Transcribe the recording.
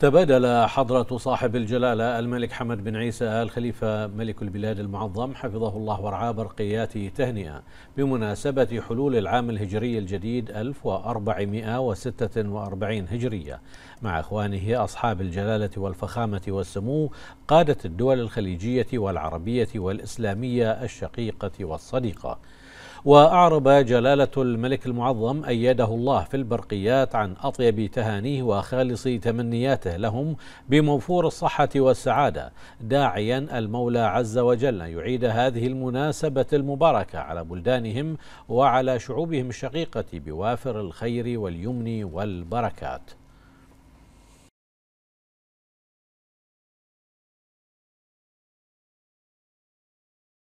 تبادل حضرة صاحب الجلالة الملك حمد بن عيسى آل خليفة ملك البلاد المعظم حفظه الله ورعاه برقيات تهنئة بمناسبة حلول العام الهجري الجديد 1446 هجرية مع إخوانه أصحاب الجلالة والفخامة والسمو قادة الدول الخليجية والعربية والإسلامية الشقيقة والصديقة وأعرب جلالة الملك المعظم أيده الله في البرقيات عن أطيب تهانيه وخالص تمنياته لهم بموفور الصحة والسعادة داعيا المولى عز وجل يعيد هذه المناسبة المباركة على بلدانهم وعلى شعوبهم الشقيقة بوافر الخير واليمن والبركات